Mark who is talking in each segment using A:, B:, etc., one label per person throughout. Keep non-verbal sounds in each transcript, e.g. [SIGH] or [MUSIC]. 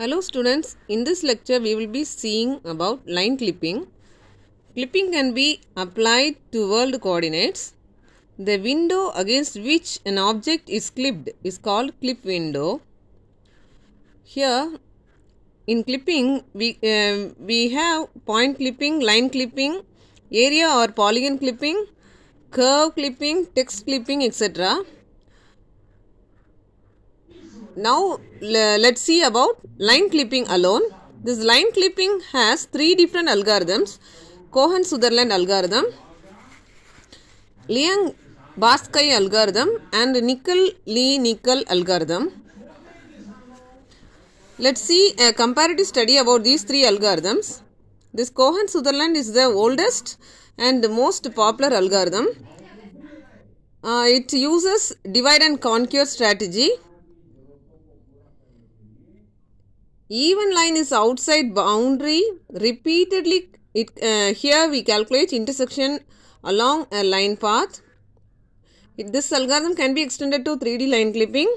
A: Hello students, in this lecture we will be seeing about line clipping. Clipping can be applied to world coordinates. The window against which an object is clipped is called clip window. Here in clipping we, uh, we have point clipping, line clipping, area or polygon clipping, curve clipping, text clipping etc. Now let's see about line clipping alone. This line clipping has three different algorithms. Cohen-Sutherland algorithm, Liang Baskai algorithm and Nickel Lee Nickel algorithm. Let's see a comparative study about these three algorithms. This Cohen Sutherland is the oldest and the most popular algorithm. Uh, it uses divide and conquer strategy even line is outside boundary repeatedly it, uh, here we calculate intersection along a line path it, this algorithm can be extended to 3d line clipping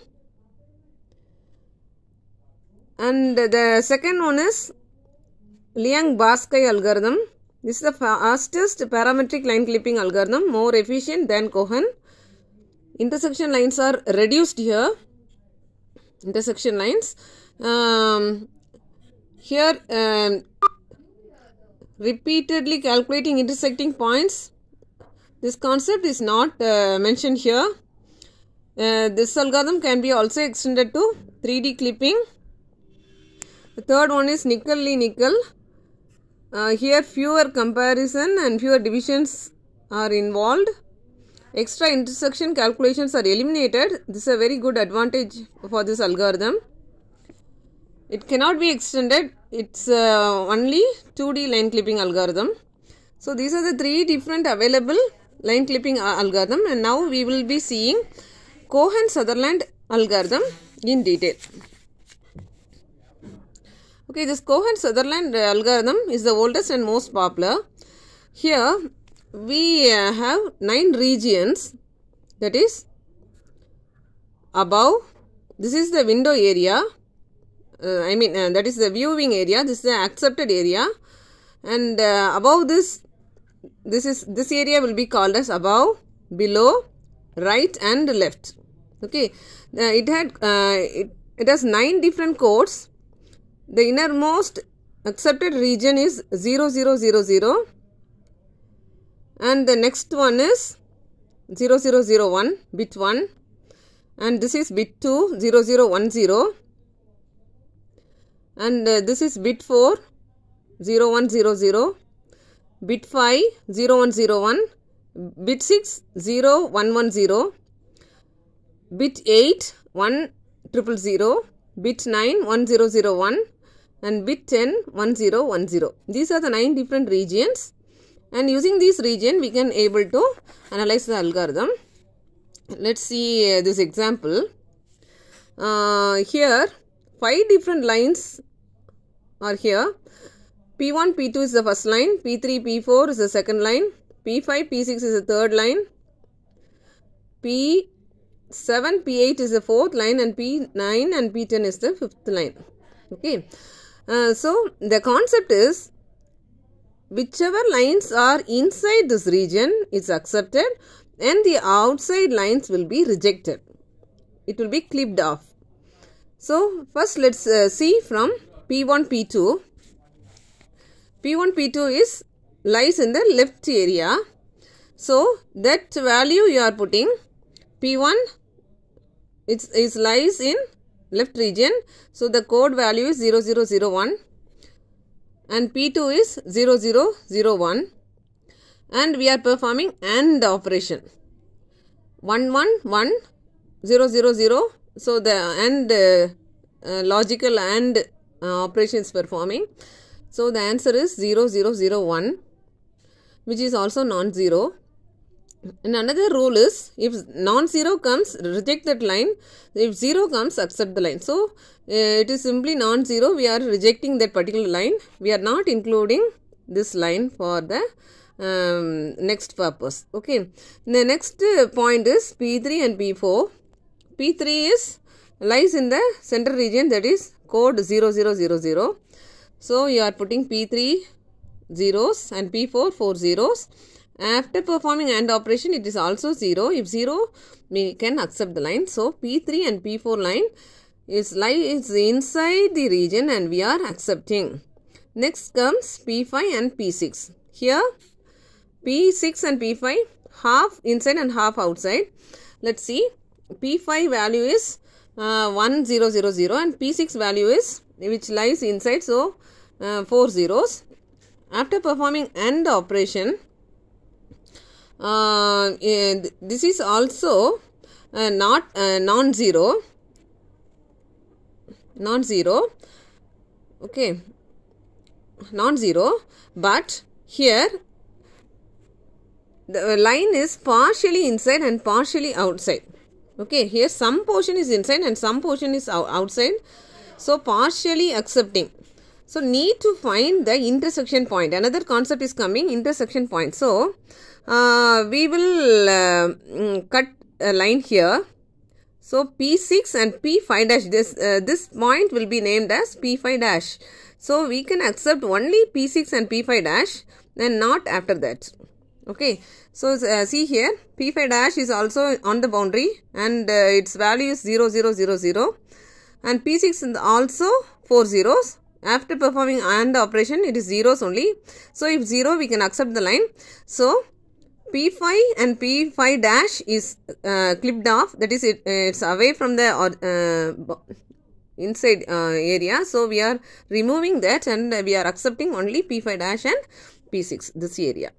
A: and the second one is Liang-Basquet algorithm this is the fastest parametric line clipping algorithm more efficient than Cohen intersection lines are reduced here intersection lines um, here um, repeatedly calculating intersecting points this concept is not uh, mentioned here uh, this algorithm can be also extended to 3d clipping the third one is nickel Lee nickel uh, here fewer comparison and fewer divisions are involved extra intersection calculations are eliminated this is a very good advantage for this algorithm it cannot be extended it's uh, only 2d line clipping algorithm so these are the three different available line clipping uh, algorithm and now we will be seeing cohen sutherland algorithm in detail okay this cohen sutherland uh, algorithm is the oldest and most popular here we uh, have nine regions that is above this is the window area uh, I mean uh, that is the viewing area this is the accepted area and uh, above this this is this area will be called as above below right and left okay it had it, it has nine different codes the innermost accepted region is 0000 and the next one is 0001 bit 1 and this is bit 2 0010 and uh, this is bit 4 0100 bit 5 0101 bit 6 0110 bit 8 1000 bit 9 1001 and bit 10 1010 these are the nine different regions and using these region we can able to analyze the algorithm let's see uh, this example uh, here five different lines are here P1, P2 is the first line, P3, P4 is the second line, P5, P6 is the third line, P7, P8 is the fourth line and P9 and P10 is the fifth line. Okay. Uh, so, the concept is whichever lines are inside this region is accepted and the outside lines will be rejected. It will be clipped off. So, first let's uh, see from P1, P2. P1, P2 is lies in the left area. So, that value you are putting P1 it's, lies in left region. So, the code value is 0001 and P2 is 0001 and we are performing AND operation. 111000 so the AND uh, uh, logical AND uh, operations performing. So the answer is 0001 which is also non-zero. And another rule is if non-zero comes reject that line, if 0 comes accept the line. So uh, it is simply non-zero we are rejecting that particular line. We are not including this line for the um, next purpose. Okay. The next uh, point is P3 and P4. P3 is lies in the center region that is code 0000. So you are putting P3 zeros and P4 4 zeros. After performing AND operation it is also 0. If 0 we can accept the line. So P3 and P4 line is lies inside the region and we are accepting. Next comes P5 and P6. Here P6 and P5 half inside and half outside. Let's see P5 value is uh, 1000 and P6 value is which lies inside so uh, 4 zeros. After performing AND operation uh, eh, this is also uh, not uh, non-zero non-zero okay non-zero but here the line is partially inside and partially outside okay here some portion is inside and some portion is outside so partially accepting so need to find the intersection point another concept is coming intersection point so uh, we will uh, mm, cut a line here so P6 and P5 dash this uh, this point will be named as P5 dash so we can accept only P6 and P5 dash and not after that okay so uh, see here p5 dash is also on the boundary and uh, its value is 0 0 0 0 and p6 also 4 zeros after performing AND operation it is zeros only so if 0 we can accept the line so p5 and p5 dash is uh, clipped off that is it, it's away from the uh, inside uh, area so we are removing that and we are accepting only p5 dash and p6 this area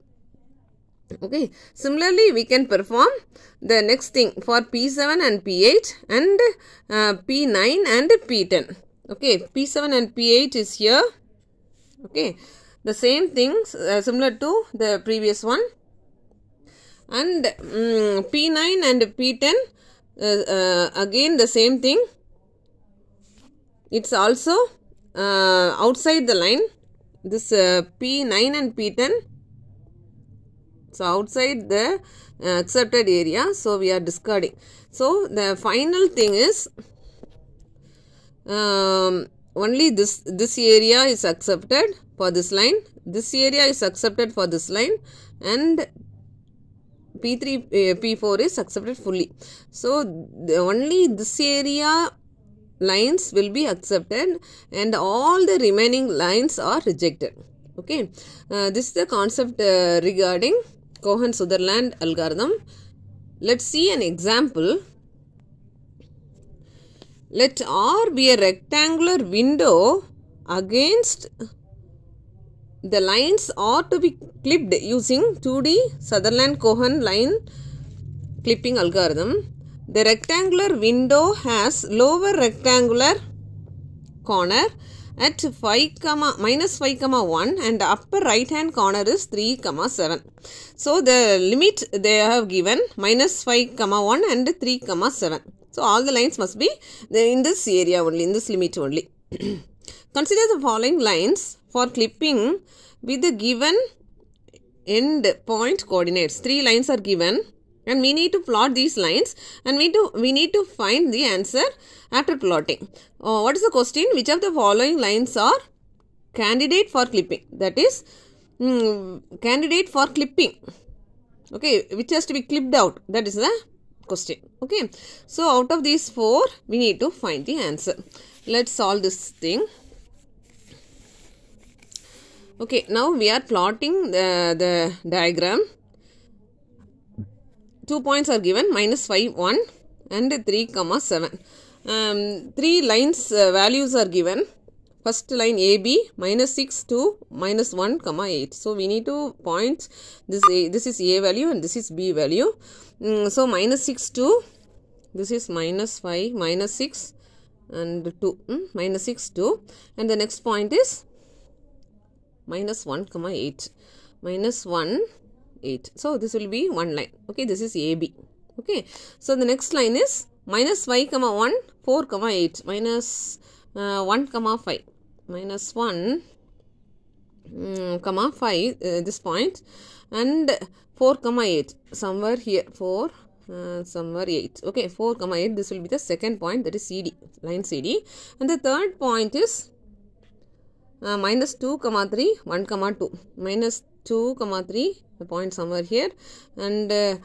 A: okay similarly we can perform the next thing for p7 and p8 and uh, p9 and p10 okay p7 and p8 is here okay the same things uh, similar to the previous one and um, mm, p9 and p10 uh, uh, again the same thing it's also uh, outside the line this uh, p9 and p10 so, outside the uh, accepted area, so we are discarding. So, the final thing is um, only this, this area is accepted for this line, this area is accepted for this line and P3, uh, P4 is accepted fully. So, the, only this area lines will be accepted and all the remaining lines are rejected. Okay. Uh, this is the concept uh, regarding Cohen-Sutherland algorithm. Let's see an example. Let R be a rectangular window against the lines are to be clipped using 2D Sutherland-Cohen line clipping algorithm. The rectangular window has lower rectangular corner at 5 comma minus 5 comma 1 and the upper right hand corner is 3 comma 7. So the limit they have given minus 5 comma 1 and 3 comma 7. So all the lines must be in this area only in this limit only. [CLEARS THROAT] Consider the following lines for clipping with the given end point coordinates. Three lines are given and we need to plot these lines and we to we need to find the answer after plotting uh, what is the question which of the following lines are candidate for clipping that is mm, candidate for clipping okay which has to be clipped out that is the question okay so out of these four we need to find the answer let's solve this thing okay now we are plotting the, the diagram two points are given minus 5 1 and 3 comma 7 um, three lines uh, values are given first line AB minus 6 to minus 1 comma 8 so we need to point this a this is A value and this is B value mm, so minus 6 to this is minus 5 minus 6 and 2 mm, 6 2 and the next point is minus 1 comma 8 minus 1 8 so this will be one line okay this is ab okay so the next line is minus minus y comma 1 4 comma 8 minus, uh, 1 comma 5 minus 1 um, comma 5 uh, this point and 4 comma 8 somewhere here 4 uh, somewhere 8 okay 4 comma 8 this will be the second point that is cd line cd and the third point is uh, 2 comma 3 1 comma 2 minus 2 comma 3 the point somewhere here and uh,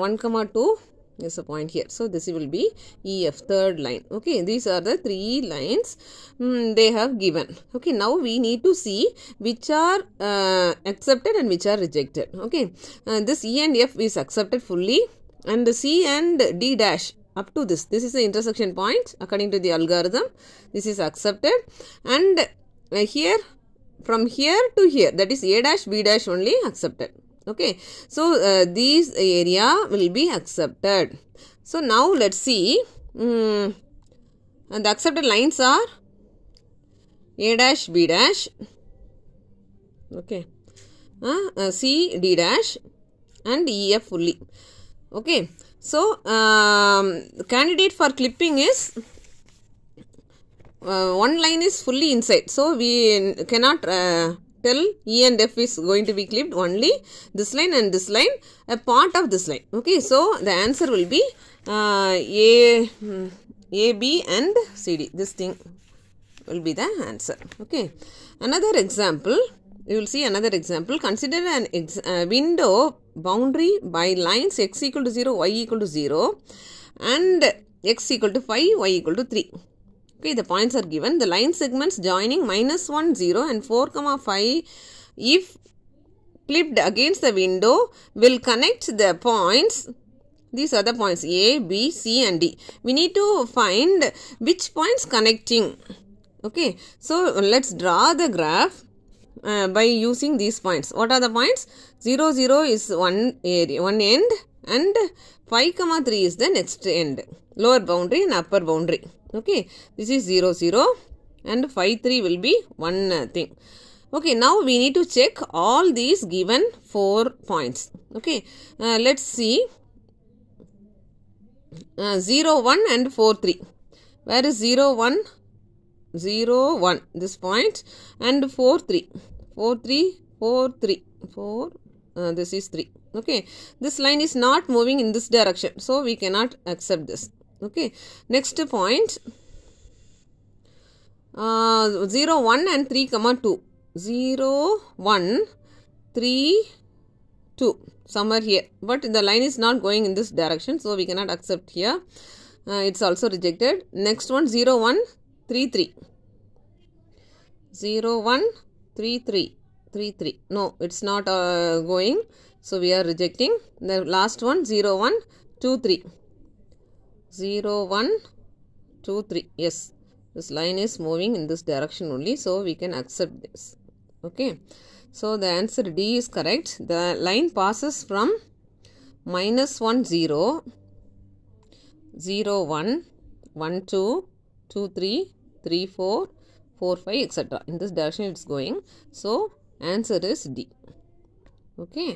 A: uh 1 comma 2 is a point here so this will be ef third line okay these are the three lines um, they have given okay now we need to see which are uh, accepted and which are rejected okay uh, this e and f is accepted fully and the c and d dash up to this this is the intersection point according to the algorithm this is accepted and uh, here from here to here that is a dash b dash only accepted okay so uh, these area will be accepted so now let's see um, and the accepted lines are a dash b dash okay uh, uh, c d dash and ef fully okay so um, candidate for clipping is uh, one line is fully inside. So, we cannot uh, tell E and F is going to be clipped only this line and this line, a part of this line. Okay, so the answer will be uh, A, hmm, A, B and C, D. This thing will be the answer. Okay, another example you will see another example. Consider an ex uh, window boundary by lines x equal to 0, y equal to 0 and x equal to 5, y equal to 3. Okay, the points are given. The line segments joining minus 1, 0 and 4, comma 5 if clipped against the window will connect the points these are the points A, B, C and D. We need to find which points connecting. Okay. So, let's draw the graph uh, by using these points. What are the points? 0, 0 is one area, one end and 5, comma 3 is the next end. Lower boundary and upper boundary okay this is 0 0 and 5 3 will be one thing okay now we need to check all these given four points okay uh, let's see uh, 0 1 and 4 3 where is 0 1 0 1 this point and 4 3 4 3 4 3 4 uh, this is 3 okay this line is not moving in this direction so we cannot accept this okay next point uh, 0 1 and 3 comma 2 0 1 3 2 somewhere here but the line is not going in this direction so we cannot accept here uh, it's also rejected next one 0 1 3 3 0 1 3 3 3 3 no it's not uh, going so we are rejecting the last one 0 1 2 3 0 1 2 3 yes this line is moving in this direction only so we can accept this okay so the answer d is correct the line passes from minus 1 0 0 1 1 2 2 3 3 4 4 5 etc in this direction it's going so answer is d okay